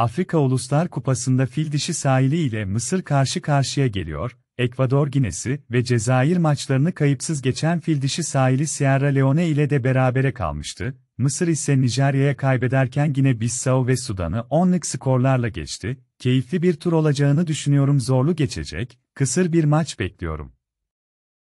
Afrika Uluslar Kupası'nda fil dişi sahili ile Mısır karşı karşıya geliyor, Ekvador Ginesi ve Cezayir maçlarını kayıpsız geçen fil dişi sahili Sierra Leone ile de berabere kalmıştı, Mısır ise Nijerya'ya kaybederken Gine, Bissau ve Sudan'ı 10'lık skorlarla geçti, keyifli bir tur olacağını düşünüyorum zorlu geçecek, kısır bir maç bekliyorum.